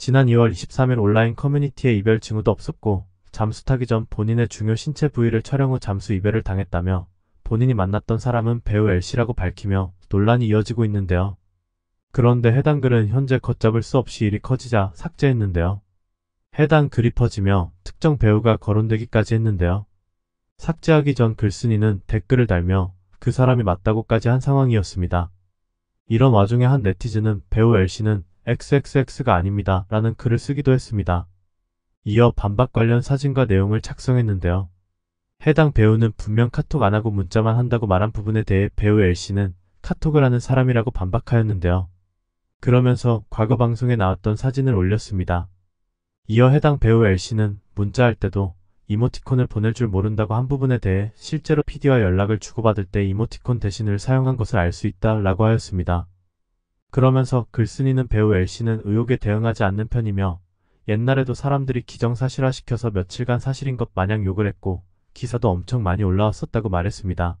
지난 2월 23일 온라인 커뮤니티에 이별 징후도 없었고 잠수 타기 전 본인의 중요 신체 부위를 촬영 후 잠수 이별을 당했다며 본인이 만났던 사람은 배우 엘씨라고 밝히며 논란이 이어지고 있는데요. 그런데 해당 글은 현재 걷잡을 수 없이 일이 커지자 삭제했는데요. 해당 글이 퍼지며 특정 배우가 거론되기까지 했는데요. 삭제하기 전 글쓴이는 댓글을 달며 그 사람이 맞다고까지 한 상황이었습니다. 이런 와중에 한 네티즌은 배우 엘씨는 XXX가 아닙니다. 라는 글을 쓰기도 했습니다. 이어 반박 관련 사진과 내용을 작성했는데요. 해당 배우는 분명 카톡 안 하고 문자만 한다고 말한 부분에 대해 배우 L씨는 카톡을 하는 사람이라고 반박하였는데요. 그러면서 과거 방송에 나왔던 사진을 올렸습니다. 이어 해당 배우 L씨는 문자할 때도 이모티콘을 보낼 줄 모른다고 한 부분에 대해 실제로 PD와 연락을 주고받을 때 이모티콘 대신을 사용한 것을 알 수 있다 라고 하였습니다. 그러면서 글쓴이는 배우 엘씨는 의혹에 대응하지 않는 편이며 옛날에도 사람들이 기정사실화시켜서 며칠간 사실인 것 마냥 욕을 했고 기사도 엄청 많이 올라왔었다고 말했습니다.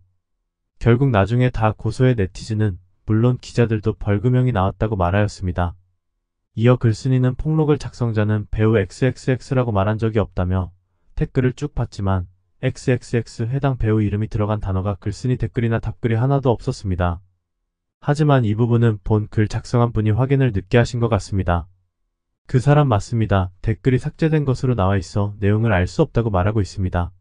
결국 나중에 다 고소의 네티즌은 물론 기자들도 벌금형이 나왔다고 말하였습니다. 이어 글쓴이는 폭로글 작성자는 배우 XXX라고 말한 적이 없다며 댓글을 쭉 봤지만 XXX 해당 배우 이름이 들어간 단어가 글쓴이 댓글이나 답글이 하나도 없었습니다. 하지만 이 부분은 본 글 작성한 분이 확인을 늦게 하신 것 같습니다. 그 사람 맞습니다. 댓글이 삭제된 것으로 나와 있어 내용을 알 수 없다고 말하고 있습니다.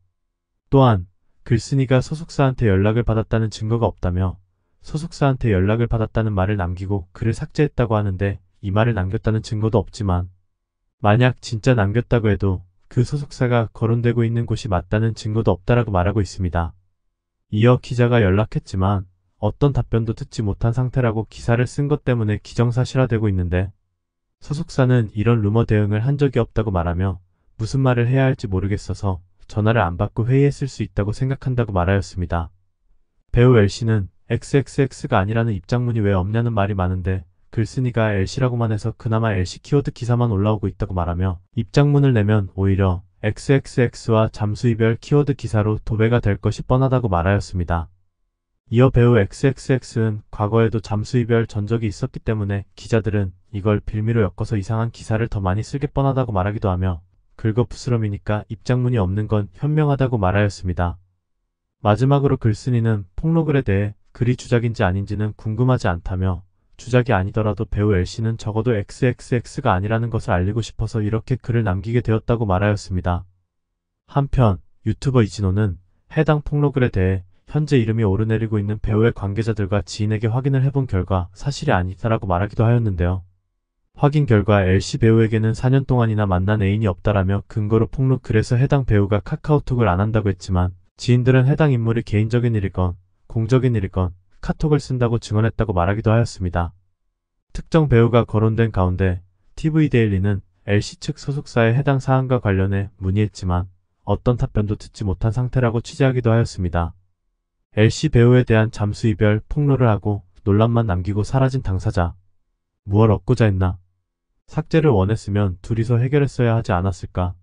또한 글쓴이가 소속사한테 연락을 받았다는 증거가 없다며 소속사한테 연락을 받았다는 말을 남기고 글을 삭제했다고 하는데 이 말을 남겼다는 증거도 없지만 만약 진짜 남겼다고 해도 그 소속사가 거론되고 있는 곳이 맞다는 증거도 없다라고 말하고 있습니다. 이어 기자가 연락했지만 어떤 답변도 듣지 못한 상태라고 기사를 쓴 것 때문에 기정사실화되고 있는데 소속사는 이런 루머 대응을 한 적이 없다고 말하며 무슨 말을 해야 할지 모르겠어서 전화를 안 받고 회의했을 수 있다고 생각한다고 말하였습니다. 배우 L씨는 XXX가 아니라는 입장문이 왜 없냐는 말이 많은데 글쓴이가 l 씨라고만 해서 그나마 LC 키워드 기사만 올라오고 있다고 말하며 입장문을 내면 오히려 XXX와 잠수이별 키워드 기사로 도배가 될 것이 뻔하다고 말하였습니다. 이어 배우 XXX는 과거에도 잠수 이별 전적이 있었기 때문에 기자들은 이걸 빌미로 엮어서 이상한 기사를 더 많이 쓰게 뻔하다고 말하기도 하며 긁어부스럼이니까 입장문이 없는 건 현명하다고 말하였습니다. 마지막으로 글쓴이는 폭로글에 대해 글이 주작인지 아닌지는 궁금하지 않다며 주작이 아니더라도 배우 L씨는 적어도 XXX가 아니라는 것을 알리고 싶어서 이렇게 글을 남기게 되었다고 말하였습니다. 한편 유튜버 이진호는 해당 폭로글에 대해 현재 이름이 오르내리고 있는 배우의 관계자들과 지인에게 확인을 해본 결과 사실이 아니다라고 말하기도 하였는데요. 확인 결과 L씨 배우에게는 4년 동안이나 만난 애인이 없다라며 근거로 폭로 그래서 해당 배우가 카카오톡을 안 한다고 했지만 지인들은 해당 인물이 개인적인 일이건 공적인 일이건 카톡을 쓴다고 증언했다고 말하기도 하였습니다. 특정 배우가 거론된 가운데 TV데일리는 LC 측 소속사에 해당 사안과 관련해 문의했지만 어떤 답변도 듣지 못한 상태라고 취재하기도 하였습니다. 엘씨 배우에 대한 잠수 이별 폭로를 하고 논란만 남기고 사라진 당사자. 무얼 얻고자 했나? 삭제를 원했으면 둘이서 해결했어야 하지 않았을까?